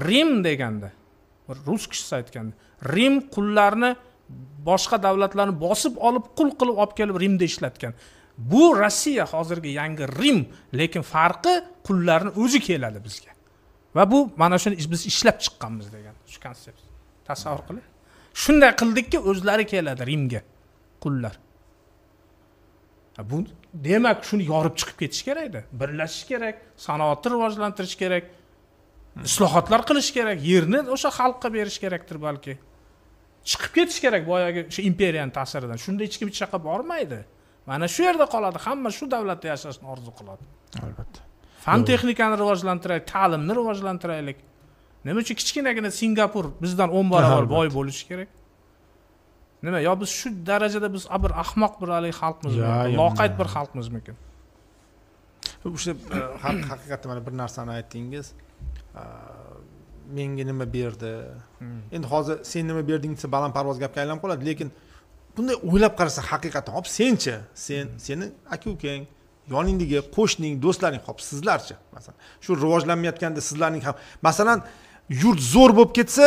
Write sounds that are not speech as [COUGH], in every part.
rim deganda bir rus kishisi aytganda rim qullarni boshqa davlatlarni bosib olib qul qilib olib kelib rimda ishlatgan bu rossiya hozirgi yangi rim lekin farqi qullarni o'zi keladi bizga va bu mana shuni biz ishlab chiqqanmiz degan shu konsept tasavvur qiling shunday qildikki o'zlari keladi rimga qullar bu demak shuni yorib chiqib ketish kerakda birlashish kerak sanoatni rivojlantirish kerak islohotlar qilish kerak yerni o'sha xalqqa berish kerakdir balki chiqib ketish kerak boyagi o'sha imperiyani ta'siridan shunda hech kim hech yoqqa bormaydi mana shu yerda qoladi hamma shu davlatda yashashni orzu qiladi albatta fan texnikani rivojlantiraylik ta'limni rivojlantiraylik nima uchun kichkinagina singapur bizdan o'n barobar boy bo'lishi kerak nima yo biz shu darajada biz bir ahmoq bir haligi xalqmizmi loqayd bir xalqmizmikin o'sha e, haqiqatda mana bir narsani aytdingiz menga nima berdi hmm. endi hozir sen nima berding desa balandparvoz gapga aylanib qoladi lekin bunday o'ylab qarasa haqiqatdan hop senchi sen hmm. seni aka ukang yoningdagi qo'shning do'stlaring hop sizlarchi masalan shu rivojlanmayotganda sizlarning ham masalan yurt zo'r bo'lib ketsa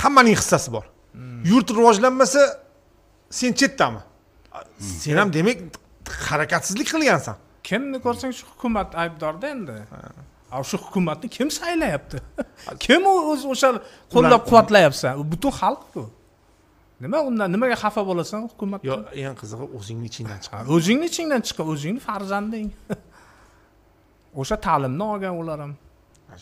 hammaning hissasi bor hmm. yurt rivojlanmasa sen chetdami sen ham demak harakatsizlik qilgansan kimni ko'rsang shu hukumat aybdorda endi ana shu hukumatni kim saylayapti kim o'zi o'sha qo'llab quvvatlayapti u butun xalqku nima undan nimaga xafa bo'lasan hukumat yo'q eng qizig'i o'zingni ichingdan chiqqan o'zingni ichingdan chiqqan o'zingni farzanding [LAUGHS] o'sha ta'limni olgan ular ham